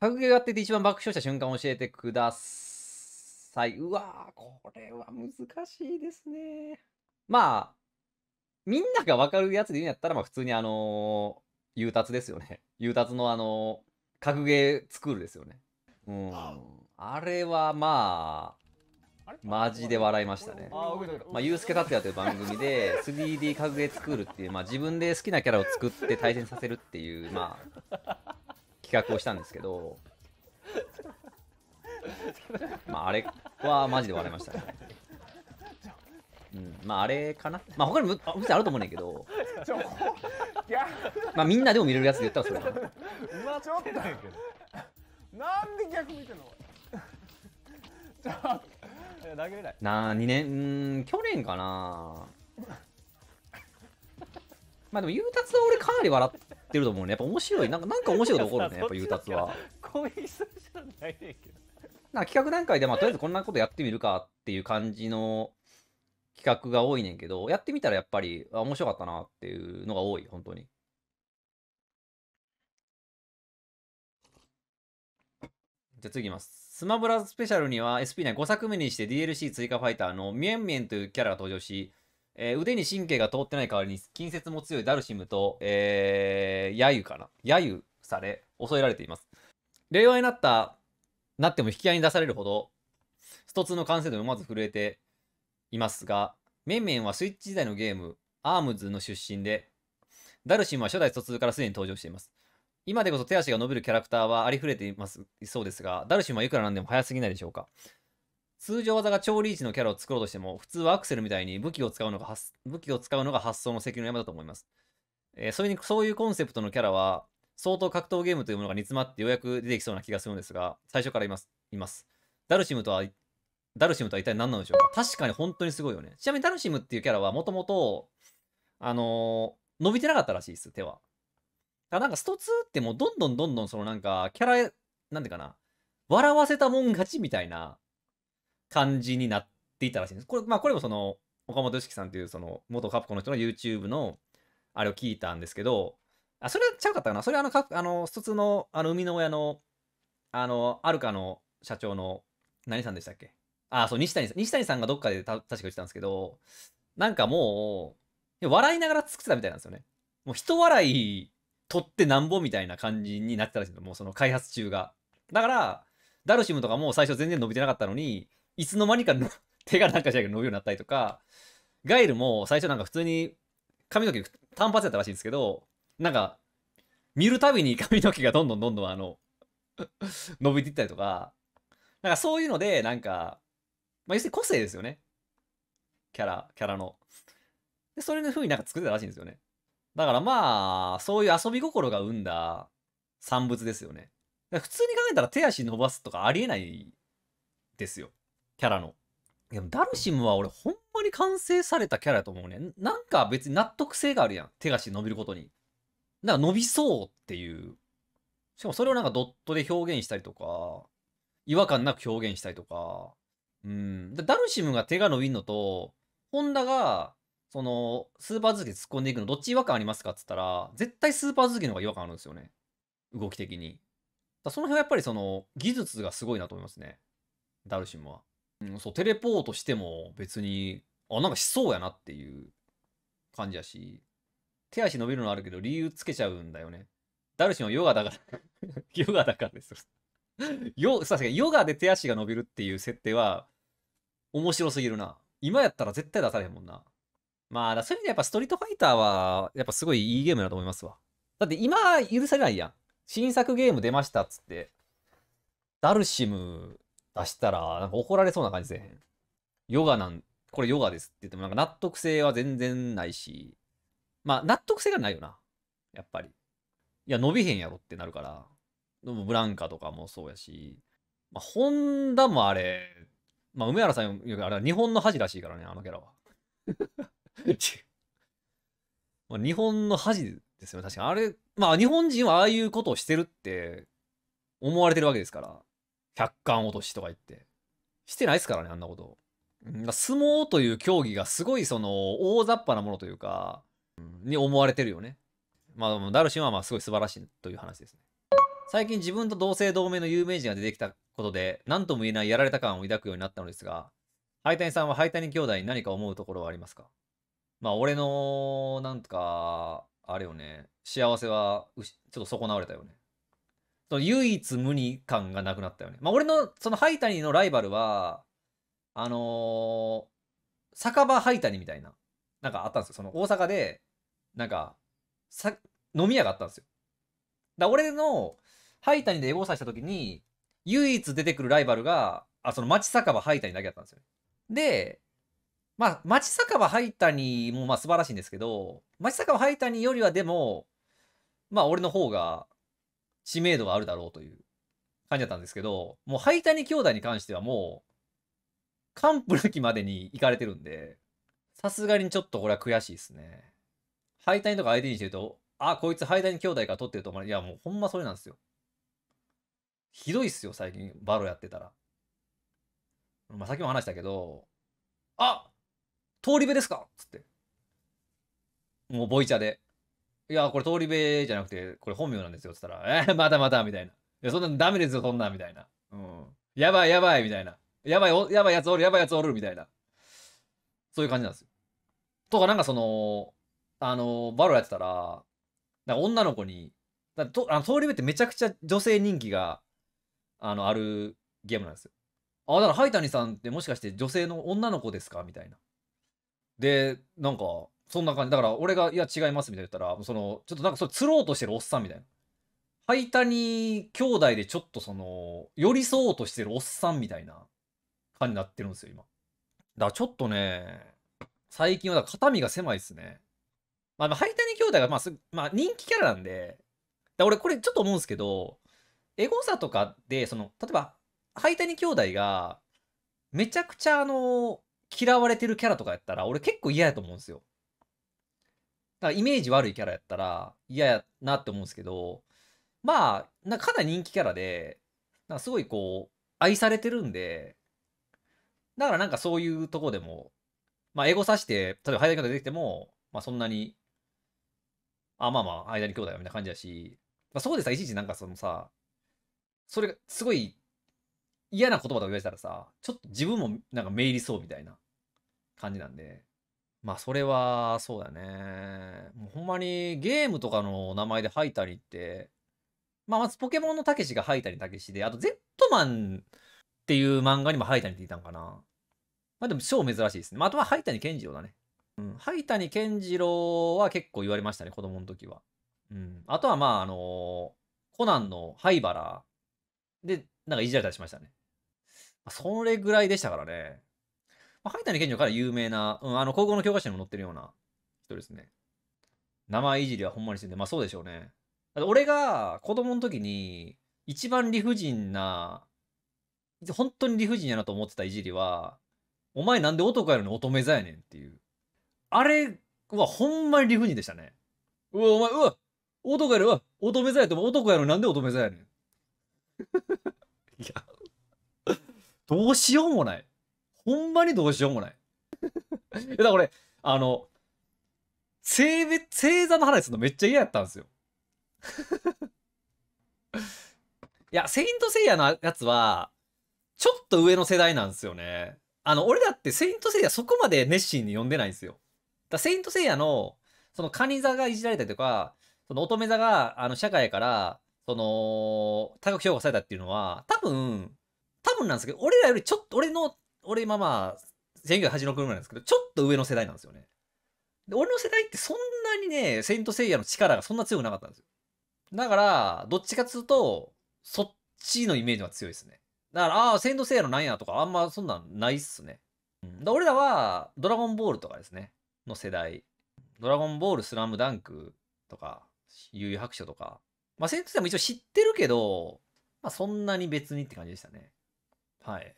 格ゲーやってて一番爆笑した瞬間教えてください。うわー、これは難しいですね。まあ、みんながわかるやつで言うんやったら、まあ普通にあのー、ゆ達ですよね。ゆ達のあのー、格ゲースクールですよね。うん。あれはまあ、マジで笑いましたね。まあ、すけスケ達也という番組で 3D 格ゲー作るっていう、まあ、自分で好きなキャラを作って対戦させるっていう、まあ、企画をしたんですけど、まあ、あれはマジで笑いましたね。うん、まああれかな。まあ他にも普通あると思うねんけど。まあみんなでも見れるやつで言ったらそれかな。うちょっとやけど。なんで逆見てんの投げない。なあ、2年、うん、去年かな。まあでも、ゆうたつは俺かなり笑っってると思うねやっぱ面白いなんかなんか面白いことこるねやっぱゆうたつはういするじゃないねんけどな企画段階で、まあ、とりあえずこんなことやってみるかっていう感じの企画が多いねんけどやってみたらやっぱりあ面白かったなっていうのが多い本当にじゃあ次いきますスマブラスペシャルには SP 内5作目にして DLC 追加ファイターのミエンミエンというキャラが登場しえー、腕に神経が通ってない代わりに近接も強いダルシムと、えー、揶揄かな揶揄され恐れられています令和になったなっても引き合いに出されるほどスト2の完成度もまず震えていますがメンメンはスイッチ時代のゲームアームズの出身でダルシムは初代スト2からすでに登場しています今でこそ手足が伸びるキャラクターはありふれていますそうですがダルシムはいくらなんでも早すぎないでしょうか通常技が調理位置のキャラを作ろうとしても、普通はアクセルみたいに武器を使うのが武器を使うのが発想の責任の山だと思います。えー、それに、そういうコンセプトのキャラは、相当格闘ゲームというものが煮詰まってようやく出てきそうな気がするんですが、最初からいます。います。ダルシムとは、ダルシムとは一体何なんでしょうか確かに本当にすごいよね。ちなみにダルシムっていうキャラはもともと、あのー、伸びてなかったらしいです、手は。だなんかスト2ってもうどんどんどんどんそのなんか、キャラ、なんていうかな、笑わせたもん勝ちみたいな感じになっていたらしいんです。これ,、まあ、これもその岡本良樹さんというその元カプコの人の YouTube のあれを聞いたんですけど、あそれはちゃうかったかなそれはあの、あの、一つの、あの、生みの親の、あの、アルカの社長の、何さんでしたっけあ、そう、西谷さん。西谷さんがどっかでた確か言ってたんですけど、なんかもう、笑いながら作ってたみたいなんですよね。もう、人笑い取ってなんぼみたいな感じになってたらしいの。もう、その開発中が。だから、ダルシムとかも最初全然伸びてなかったのに、いつの間にか手がなんかじゃけど伸びるようになったりとか、ガイルも最初なんか普通に髪の毛単発やったらしいんですけど、なんか、見るたびに髪の毛がどんどんどんどんあの、伸びていったりとか、なんかそういうので、なんか、まあ、要するに個性ですよね。キャラ、キャラの。で、それの風になんか作ってたらしいんですよね。だからまあ、そういう遊び心が生んだ産物ですよね。普通に考えたら手足伸ばすとかありえないですよ。キャラの。でもダルシムは俺ほんまに完成されたキャラやと思うね。なんか別に納得性があるやん。手足伸びることに。だから伸びそうっていう。しかもそれをなんかドットで表現したりとか、違和感なく表現したりとか。うん。ダルシムが手が伸びんのと、ホンダが、その、スーパー続きで突っ込んでいくの、どっち違和感ありますかっつったら、絶対スーパー続きの方が違和感あるんですよね。動き的に。だその辺はやっぱりその、技術がすごいなと思いますね。ダルシムは。うん、そう、テレポートしても別に、あ、なんかしそうやなっていう感じやし、手足伸びるのあるけど理由つけちゃうんだよね。ダルシンはヨガだから ヨガだからですよ。確かにヨガで手足が伸びるっていう設定は面白すぎるな。今やったら絶対出されへんもんな。まあ、そういう意味でやっぱストリートファイターは、やっぱすごいいいゲームだと思いますわ。だって今許されないやん。新作ゲーム出ましたっつって。ダルシム出したら、なんか怒られそうな感じせへん。ヨガなん、これヨガですって言っても、なんか納得性は全然ないし、まあ納得性がないよな。やっぱり。いや、伸びへんやろってなるから。でもブランカとかもそうやし、まあ、ホンダもあれ、まあ、梅原さんよくあれは日本の恥らしいからね、あのキャラは。まあ日本の恥ですよね、確かに。あれ、まあ日本人はああいうことをしてるって思われてるわけですから。百貫落としとか言って。してないですからね、あんなこと。相撲という競技がすごいその大雑把なものというか、に思われてるよね。まあ、ダルシンはまあすごい素晴らしいという話ですね。最近自分と同姓同名の有名人が出てきたことで、何とも言えないやられた感を抱くようになったのですが、ハイタニさんはハイタニ兄弟に何か思うところはありますかまあ、俺の、なんとか、あれよね、幸せは、ちょっと損なわれたよね。唯一無二感がなくなったよね。まあ、俺の、そのハイタニのライバルは、あのー、酒場ハイタニみたいな、なんかあったんですよ。その大阪で、なんか、さ、飲み屋があったんですよ。だ俺の、ハイタニでエゴサした時に、唯一出てくるライバルが、あ、その町酒場ハイタニだけだったんですよ、で、まあ、町酒場ハイタニもまあ素晴らしいんですけど、町酒場ハイタニよりはでも、まあ俺の方が知名度があるだろうという感じだったんですけど、もうタニ兄弟に関してはもう、完膚なきまでに行かれてるんで、さすがにちょっとこれは悔しいですね。敗退とか相手にしてると、あ、こいつ敗退に兄弟から取ってると思われいや、もうほんまそれなんですよ。ひどいっすよ、最近、バロやってたら。まあ、さっきも話したけど、あ通り部ですかっつって。もうボイチャで。いや、これ通り部じゃなくて、これ本名なんですよ。っつったら、えー、またまた、みたいな。いや、そんなのダメですよ、そんな、みたいな。うん。やばい、やばい、みたいな。やばいお、やばいやつおる、やばいやつおる、みたいな。そういう感じなんですよ。とか、なんかその、あの、バロやってたら、なんか女の子に、だとあの通り部ってめちゃくちゃ女性人気が、あの、あるゲームなんですよ。あ、だから、灰谷さんってもしかして女性の女の子ですかみたいな。で、なんか、そんな感じ。だから、俺が、いや、違いますみたいな言ったら、その、ちょっとなんか、それ、釣ろうとしてるおっさんみたいな。ハイタニ兄弟でちょっとその、寄り添おうとしてるおっさんみたいな感じになってるんですよ、今。だからちょっとね、最近はだ肩身が狭いっすね。まあ、ハイタニ兄弟が、まあす、まあ、人気キャラなんで、だ俺これちょっと思うんですけど、エゴサとかで、その、例えば、ハイタニ兄弟が、めちゃくちゃあの、嫌われてるキャラとかやったら、俺結構嫌やと思うんですよ。だからイメージ悪いキャラやったら嫌やなって思うんですけど、まあ、なかなり人気キャラで、なんかすごいこう、愛されてるんで、だからなんかそういうとこでも、まあ、エゴさして、例えばニ兄方出てきても、まあそんなに、あ、まあまあ、間に兄弟みたいな感じだし、まあ、そこでさ、いちいちなんかそのさ、それがすごい嫌な言葉とか言われたらさ、ちょっと自分もなんか目入りそうみたいな感じなんで、まあそれはそうだね。もうほんまにゲームとかの名前でハイタりって、まあまずポケモンのたけしがハイタりたけしで、あとゼットマンっていう漫画にもハイタりっていたんかな。まあでも超珍しいですね。まああとはハイタに健次郎だね。うん。ハイタに健次郎は結構言われましたね、子供の時は。うん。あとはまああのー、コナンの灰原で、なんかいじられたりしましたね。まあ、それぐらいでしたからね。まあ、灰谷健二から有名な、うん、あの、高校の教科書にも載ってるような人ですね。名前いじりはほんまにしてんで、まあそうでしょうね。俺が子供の時に、一番理不尽な、本当に理不尽やなと思ってたいじりは、お前なんで男やのに乙女座やねんっていう。あれはほんまに理不尽でしたね。うわ、お前、うわ、男やろ、うわ、乙女座やと男やのになんで乙女座やねん。いや、どうしようもない。ほんまにどうしようもない。い やだから俺、あの、性別、星座の話するのめっちゃ嫌やったんですよ。いや、セイントセイヤのやつは、ちょっと上の世代なんですよね。あの、俺だってセイントセイヤそこまで熱心に読んでないんですよ。だセイントセイヤの、そのカニ座がいじられたりとか、その乙女座が、あの、社会から、その、高く評価されたっていうのは、多分、多分なんですけど、俺らよりちょっと、俺の俺今まあ、1986年なんですけど、ちょっと上の世代なんですよね。で、俺の世代ってそんなにね、セントセイヤの力がそんな強くなかったんですよ。だから、どっちかっつうと、そっちのイメージは強いですね。だから、ああ、セントセイヤのなんやとか、あんまそんなんないっすね。うん、で俺らは、ドラゴンボールとかですね、の世代。ドラゴンボール、スラムダンクとか、悠々白書とか。まあ、セントセイヤも一応知ってるけど、まあ、そんなに別にって感じでしたね。はい。